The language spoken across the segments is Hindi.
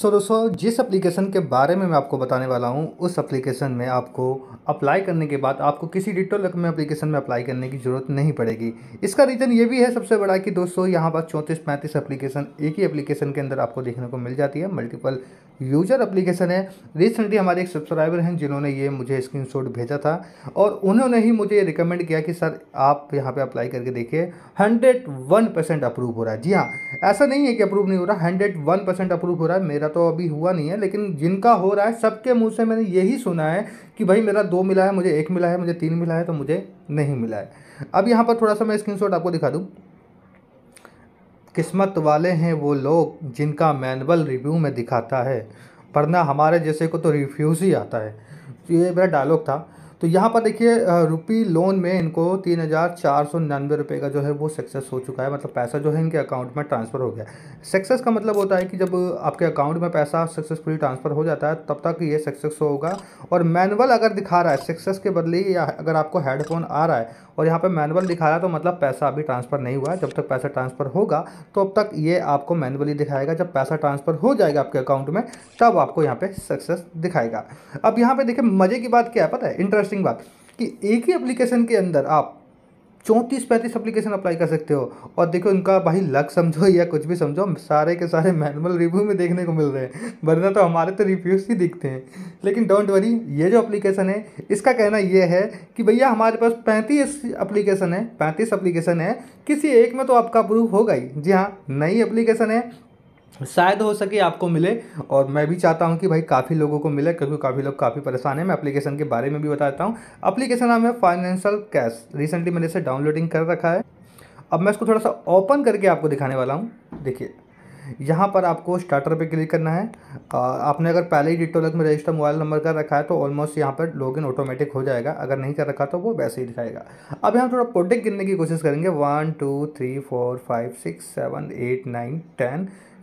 सो दोस्तों जिस एप्लीकेशन के बारे में मैं आपको बताने वाला हूँ उस एप्लीकेशन में आपको अप्लाई करने के बाद आपको किसी डिटो लक में एप्लीकेशन में अप्लाई करने की ज़रूरत नहीं पड़ेगी इसका रीज़न ये भी है सबसे बड़ा कि दोस्तों यहाँ पर चौंतीस पैंतीस एप्लीकेशन एक ही एप्लीकेशन के अंदर आपको देखने को मिल जाती है मल्टीपल यूजर अप्लीकेशन है रिसेंटली हमारे एक सब्सक्राइबर हैं जिन्होंने ये मुझे स्क्रीन भेजा था और उन्होंने ही मुझे रिकमेंड किया कि सर आप यहाँ पर अप्लाई करके देखिए हंड्रेड परसेंट अप्रूव हो रहा है जी हाँ ऐसा नहीं है कि अप्रूव नहीं हो रहा हंड्रेड परसेंट अप्रूव हो रहा है मेरा मेरा तो अभी हुआ नहीं है लेकिन जिनका हो रहा है सबके मुंह से मैंने यही सुना है कि भाई मेरा दो मिला है मुझे एक मिला है मुझे तीन मिला है तो मुझे नहीं मिला है अब यहाँ पर थोड़ा सा मैं स्क्रीन आपको दिखा दूँ किस्मत वाले हैं वो लोग जिनका मैनुअल रिव्यू में दिखाता है वरना हमारे जैसे को तो रिफ्यूज़ ही आता है तो ये मेरा डायलॉग था तो यहाँ पर देखिए रुपी लोन में इनको तीन हज़ार चार सौ निन्यानवे रुपये का जो है वो सक्सेस हो चुका है मतलब पैसा जो है इनके अकाउंट में ट्रांसफ़र हो गया सक्सेस का मतलब होता है कि जब आपके अकाउंट में पैसा सक्सेसफुली ट्रांसफ़र हो जाता है तब तक ये सक्सेस होगा और मैनुअल अगर दिखा रहा है सक्सेस के बदले अगर आपको हेडफोन आ रहा है और यहाँ पर मैनुअल दिखा रहा है तो मतलब पैसा अभी ट्रांसफ़र नहीं हुआ है जब तक पैसा ट्रांसफ़र होगा तो अब तक ये आपको मैनुअली दिखाएगा जब पैसा ट्रांसफ़र हो जाएगा आपके अकाउंट में तब आपको यहाँ पर सक्सेस दिखाएगा अब यहाँ पर देखिए मज़े की बात क्या है पता है इंटरेस्ट इंटरेस्टिंग बात कि एक ही एप्लीकेशन के अंदर आप चौंतीस पैंतीस एप्लीकेशन अप्लाई कर सकते हो और देखो इनका भाई लक समझो या कुछ भी समझो सारे के सारे मैनुअल रिव्यू में देखने को मिल रहे हैं वरना तो हमारे तो रिव्यूज़ ही दिखते हैं लेकिन डोंट वरी ये जो एप्लीकेशन है इसका कहना ये है कि भैया हमारे पास पैंतीस एप्लीकेशन है पैंतीस एप्लीकेशन है किसी एक में तो आपका अप्रूव होगा ही जी हाँ नई एप्लीकेशन है शायद हो सके आपको मिले और मैं भी चाहता हूं कि भाई काफ़ी लोगों को मिले क्योंकि काफ़ी लोग काफ़ी परेशान हैं मैं एप्लीकेशन के बारे में भी बताता हूं एप्लीकेशन नाम है फाइनेंशियल कैश रिसेंटली मैंने इसे डाउनलोडिंग कर रखा है अब मैं इसको थोड़ा सा ओपन करके आपको दिखाने वाला हूँ देखिए यहाँ पर आपको स्टार्टर पे क्लिक करना है आ, आपने अगर पहले ही डिटो लग में रजिस्टर मोबाइल नंबर कर रखा है तो ऑलमोस्ट यहाँ पर लॉगिन ऑटोमेटिक हो जाएगा अगर नहीं कर रखा तो वो वैसे ही दिखाएगा अब यहाँ थोड़ा प्रोडक्ट गिनने की कोशिश करेंगे one two three four five six seven eight nine ten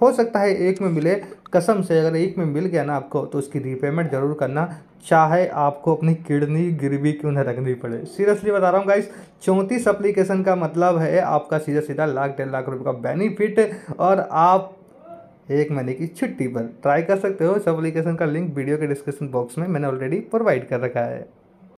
हो सकता है एक में मिले कसम से अगर एक में मिल गया ना आपको तो उसकी रीपेमेंट ज़रूर करना चाहे आपको अपनी किडनी गिरवी क्यों ना रखनी पड़े सीरियसली बता रहा हूँ गाइस चौंतीस अप्लीकेशन का मतलब है आपका सीधा सीधा लाख डेढ़ लाख रुपये का बेनिफिट और आप एक महीने की छुट्टी पर ट्राई कर सकते हो इस एप्लीकेशन का लिंक वीडियो के डिस्क्रिप्शन बॉक्स में मैंने ऑलरेडी प्रोवाइड कर रखा है